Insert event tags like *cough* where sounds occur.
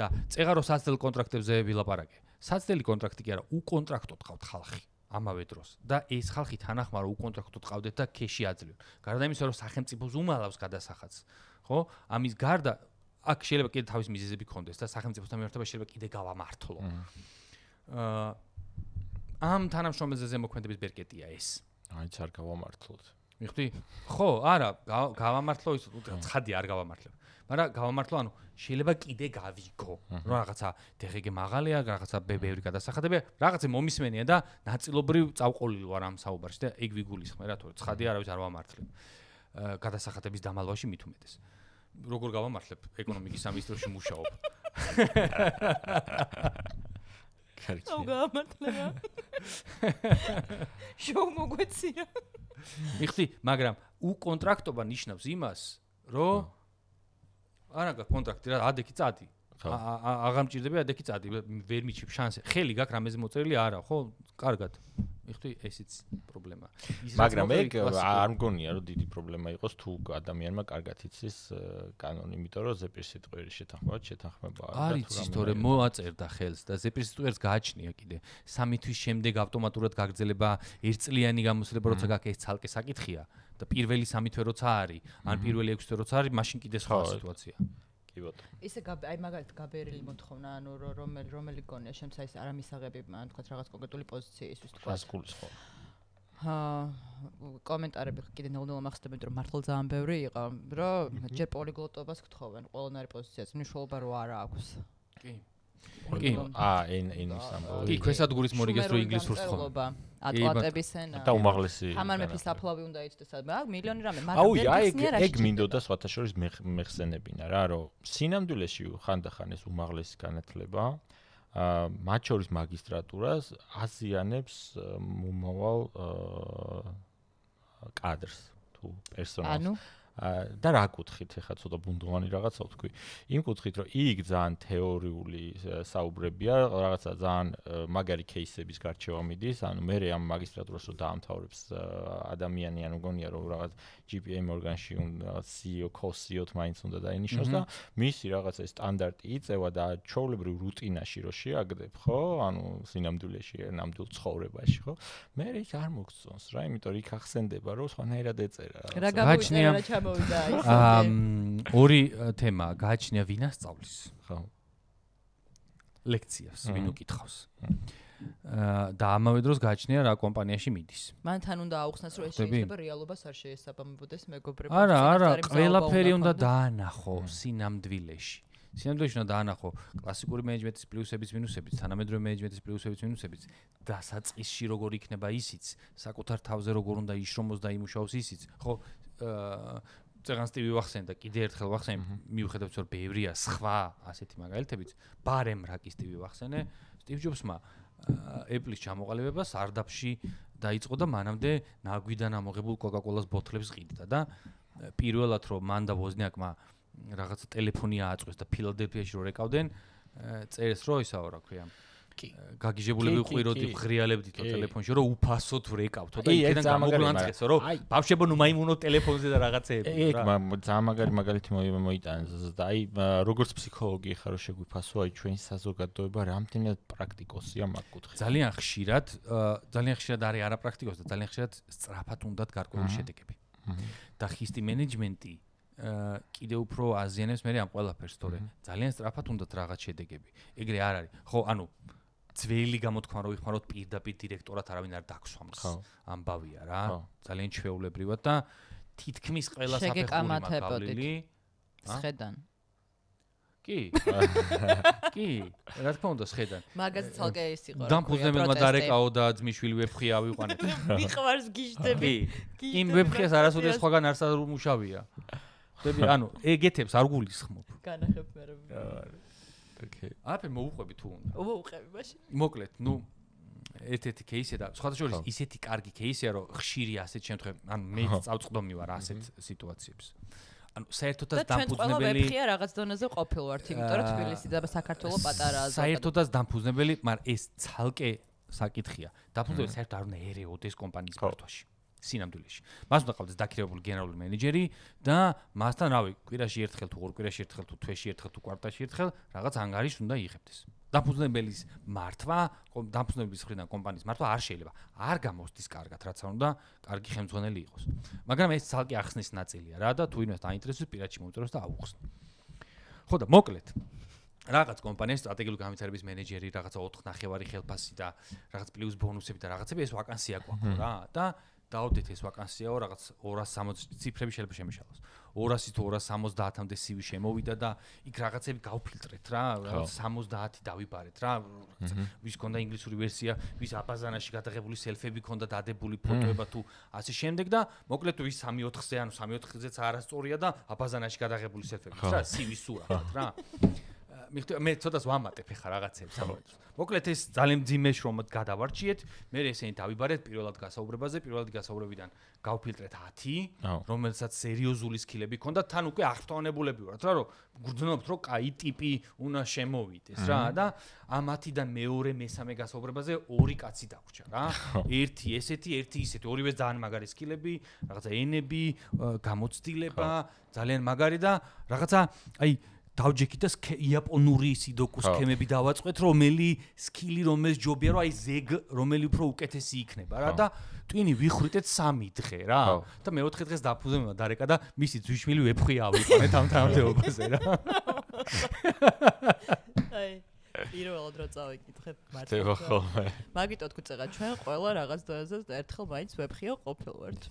და წეღარო საცდელ კონტრაქტებზე ვილაპარაკე. საცდელი კონტრაქტი კი არა, უკონტრაქტო თქავთ ხალხი ამავე დროს და ეს ხალხი თანახმარო უკონტრაქტო თყავდეთ და ქეში აძლევთ. გარდა იმისა, რომ სახელმწიფოს უმალავს გადასახადს, ხო? ამის გარდა აქ შეიძლება კიდე თავის მიზეზები ქონდეს და სახელმწიფოსთან მიმართება შეიძლება კიდე გავამართლო. აა ამ თანამშრომელზე ზემოქმედების ბერკეტია ეს. აი, ძარ გავამართლოთ. მიხდი? ხო, არა, გავამართლო ის, ცხადია არ გავამართლებ. მაგრამ გავამართლო ანუ შეიძლება კიდე გავიგო რომ რაღაცა დღეგე მაღალია რაღაცა ბევრი გადასახადებია რაღაცე მომისმენია და ნაწილობრივ წავყოლილი ვარ ამ საუბარში და ეგ ვიგულისხმე რა თქო ცხადია არავის არ ვამართლებ გადასახადების დამალვაში მithumetes როგორ გავამართლებ ეკონომიკის სამინისტროში მუშაობ ხარჩო გავამართლე რა შოუ მოგვეციო მიხდი მაგრამ უკონტრაქტობა ნიშნავს იმას რომ არა გაქვს კონტრაქტი რა ადექი წადი აღამჭირდება ადექი წადი ვერ მიჩიფ შანსი ხელი გაქვს რამეზე მოწერილი არა ხო კარგად იქთი ესეც პრობლემა. მაგრამ ეგ არ მგონია რომ დიდი პრობლემა იყოს თუ ადამიანმა კარგად იცის კანონი, იმიტომ რომ ზეპირ სიტყვიერი შეთანხმება, შეთანხმება არ და თუ რამე. არის თორე მოაწერდა ხელს და ზეპირ სიტყვიერს გააჩნია კიდე. სამი თვის შემდეგ ავტომატურად გაგრძელება ერთწლიანი გამოსლება, როცა გაქვს ეს ცალკე საკითხია და პირველი სამი თვე როცა არის, ან პირველი ექვსი თვე როცა არის, მაშინ კიდე სხვა სიტუაცია. კი ბატონო ისე აი მაგალით გაბერილი მოთხოვნა ანუ რომელი რომელი გონია შემცა ის არ ამისაღები ან თქვა რაღაც კონკრეტული პოზიციისთვის თქვა გასკულს ხო ა კომენტარები კიდე ნელ-ნელა მაგხსდება, მაგრამ მართლა ძალიან ბევრი იყო, რომ ჯერ პოლიგლოტობას გთხოვენ, ყველანაირი პოზიციას, მნიშვნელობა რა არ აქვს. კი. კი აა ინ ინ სამბოლი კი ქვესად გურის მორიგეს რო ინგლისურს ხო ატლანტებისენა და უმაღლესი ამარ მეფის საფლავი უნდა იყოს და მილიონი რამე მაგრამ აუ ეგ ეგ მინდოდა სხვათა შორის მეხსენებინა რა რომ სინამდვილეში ხანდახან ეს უმაღლესი განათლება აა მათ შორის მაგისტრატურას აზიანებს მომავალ აა კადრს თუ პერსონალს ანუ და რა კუთხით ეხა ცოტა ბუნდოვანი რაღაცა თქვი. იმ კუთხით რომ იქ ძალიან თეორიული საუბრებია, რაღაცა ძალიან მაგარი кейსების გარჩევა მიდის, ანუ მე რე ამ მაგისტრატურას რომ დაამთავრებს ადამიანი, ანუ გონია რომ რაღაც GPM ორგანში უნდა CEO COO-ს მაინც უნდა დაინიშნოს და მისი რაღაცა სტანდარტი იწევა და ჩაოლებრივ რუტინაში რო შეაგდებ, ხო? ანუ სინამდვილეში, ნამდვილ ცხოვრებაში, ხო? მე რე არ მოგწონს რა, იმიტომ რომ იქ ახსენდება რომ სხვანაირად ეწერა რაღაცა. რა გაჩნია? მოვიდა ის. ორი თემა გააჩნია ვინასწავლის. ხო. ლექციას ვინ უკითხავს. აა და ამავე დროს გააჩნია რა კომპანიაში მიდის. მან თან უნდა აუხსნას რომ ეს შეიძლება რეალობას არ შეესაბამებოდეს მეგობრებო. არა, არა, ყველაფერი უნდა დაანახო სინამდვილეში. სინამდვილეში უნდა დაანახო კლასიკური მენეჯმენტის პლუსების მინუსებიც, თანამედროვე მენეჯმენტის პლუსების მინუსებიც და საწყისში როგორ იქნება ისიც, საკუთარ თავზე როგორ უნდა იშრომოს და იმუშაოს ისიც. ხო, ძღან სტივი ვახსენე და კიდე ერთხელ ვახსენე მიუხედავად თუ რა ბევრია სხვა ასეთი მაგალითებიც ბარემ რაკი სტივი ვახსენე სტივ ჯობსმა ეპლის ჩამოყალიბებას არდაფში დაიწყო და მანამდე ნაგვიდან ამოღებულ კოკაკოლას ბოთლებს ღიდდა და პირველად რომ მან და ვოზნიაკმა რაღაცა ტელეფონია აწყვეს და ფილადელფიაში რო რეკავდნენ წერეს რო ისაო რა ქვია გაგიჟებულები ვყიროდი ღრიალებდითო ტელეფონში რომ უფასოდ ვრეკავთო და იქიდან გამოგვანწესო რომ ბავშვებო ნუ მაიმუნო ტელეფონზე და რაღაცეებს რა ზამაგარი მაგალითი მოიტანეს და აი როგორც ფსიქოლოგი ხარ რომ შეგვიფასო აი ჩვენი საზოგადოება რამდენად პრაქტიკოსია მაგ კუთხეში ძალიან ხშირად ძალიან ხშირად არის არაპრაქტიკოსი და ძალიან ხშირად სწრაფად უნდათ გარკვეული შედეგები და ხისტი მენეჯმენტი აა კიდე უფრო აზიანებს მე ამ ყველაფერს თორე ძალიან სწრაფად უნდათ რაღაც შედეგები ეგრე არ არის ხო ანუ ძველი გამოთქმა რომ ვიხმაროთ პირდაპირ დირექტორად არავინ არ დაგსვამს ამბავია რა ძალიან ჩვეულებრივად და თითქმის ყველა საფეხურიმა გავლილი შედან კი *laughs* კი რა თქმა უნდა შედან მაგაზე თალკა ის იყო დამფუძნებელმა დარეკაო და ძმიშვილი ვეფხი ავიყვანეთ *laughs* *laughs* მიყვარს გიშდები იმ ვეფხის არასოდეს სხვაგან არ სადრო მუშავია ხდები ანუ ეგეთებს არ გულისხმობ განახებ მე რა კეი. აფე მოუყვები თუ უნდა. მოუყვები ماشي. მოკლედ, ნუ ერთ-ერთი кейსია და სხვადასხვა ისეთი კარგი кейსია, რომ ხშირი ასეთ შემთხვევაში, ანუ მე წავწყდომი ვარ ასეთ სიტუაციებს. ანუ საერთოდ დაფუძნებელი და ჩვენ ყველა ვეფხია რაღაც დონეზე ყოფილ ვართ, იმიტომ რომ თბილისი და საქართველოს პატარაა. საერთოდ დაფუძნებელი, მაგრამ ეს ძალკე საკითხია. დაფუძნებელი საერთოდ არ უნდა ერეოდეს კომპანიის მართვაში. სინამდვილეში. მას უნდა ყავდეს დაქირავებული გენერალური მენეჯერი და მასთან რავი, კვირაში ერთხელ თუ ორ კვირაში ერთხელ თუ თვეში ერთხელ თუ კვარტალში ერთხელ რაღაც ანგარიშს უნდა იღებდეს. დაფუძნებელის მართვა, დაფუძნებელის ხრიდან კომპანიის მართვა არ შეიძლება. არ გამოსდის კარგად, რაც არ უნდა კარგი ხელმძღვანელი იყოს. მაგრამ ეს ძალკი ახსნის ნაწილია რა და თუ ინვესტ დაინტერესებს პირადში მოუწეროს და აუხსნ. ხო და მოკლედ რაღაც კომპანიის სტრატეგიული განვითარების მენეჯერი, რაღაცა 4-5 ხელფასი და რაღაც პლუს ბონუსები და რაღაცები ეს ვაკანსია გვაქვს რა და დაუდეთ ეს ვაკანსიაო რაღაც 260 ციფრები შეიძლება შემიშალოს. 200 თუ 270-მდე CV შემოვიდა და იქ რაღაცები გავფილტრეთ რა, რაღაც 70 დავიბარეთ რა. ვის კონდა ინგლისური ვერსია, ვის აბაზანაში გადაღებული სელფები კონდა დადებული ფოტოება თუ ასე შემდეგ და მოკლედ ვის 3-4-ზე ანუ 3-4-ზეც არასწორია და აბაზანაში გადაღებული სელფები. რა CV-სურათ *laughs* რა. მიხდი მე ცოტას ვამატებ ხა რაღაცებს ამოდს. მოკლედ ეს ძალიან ძიმე შრომად გადავარჩიეთ. მე ესენი დავიბარეთ პირველად გასაუბრებაზე, პირველად გასაუბრებიდან გავფილტრეთ 10, რომელსაც სერიოზული სკილები ჰქონდა, თან უკვე აღფრთოვანებულები ვართ, რა რომ გძნობთ რომ კაი ტიპი უნდა შემოვიდეს რა და ამ 10-დან მეორე მესამე გასაუბრებაზე ორი კაცი დაგვრჩა რა. ერთი ესეთი, ერთი ისეთი, ორივე ძალიან მაგარი სკილები, რაღაცა ენები, გამოცდილება, ძალიან მაგარი და რაღაცა აი დავჯექით და იაპონური სიდოკუ სქემები დავაწყვეთ, რომელი სკილი რომელს ჯობია, რომ აი ზეგ რომელი უფრო უკეთესი იქნება, რა და ტვინი ვიხრიტეთ 3 დღე რა და მეოთხე დღეს დაფუძე მე დარეკა და მისი ძვიშვილი ვეფხიავი მე თან თანამდებობაზე რა აი პირველად რო წავიკითხეთ მარტო მაგიტო თქვი წაღა ჩვენ ყველა რაღაც დროზე ერთხელ მაინც ვეფხიო ყოფილვართ